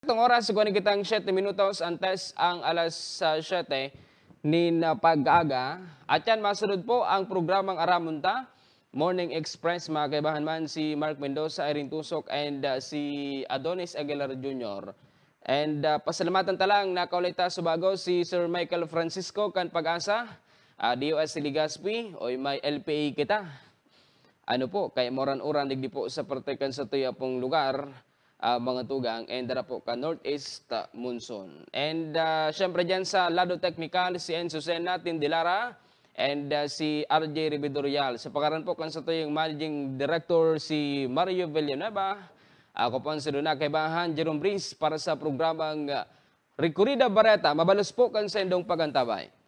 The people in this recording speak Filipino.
Itong oras, kunin kitang 7 minutos antes ang alas 7 ah, ni pag-aga. At yan, masunod po ang programang Aramunta, Morning Express, mga kaibahan man, si Mark Mendoza, Irene Tusok, and uh, si Adonis Aguilar Jr. And uh, pasalamatan talang nakaulita subago si Sir Michael Francisco kan pag-asa, uh, DOS Ligaspi, o may LPA kita. Ano po, kay moran-uran digdi po sa pertekan sa tuya pong lugar uh, mga tugang and dara po ka northeast ah, monsoon. And uh, syempre diyan sa lado technical si Enzo Sen natin Dilara and uh, si RJ Ribidorial. Sa pakaran po kan sa to yung managing director si Mario Villanueva. Ako po ang sinuna kay Bahan Jerome Brice para sa programang uh, Ricorida Bareta. Mabalas po kan sa indong pagantabay.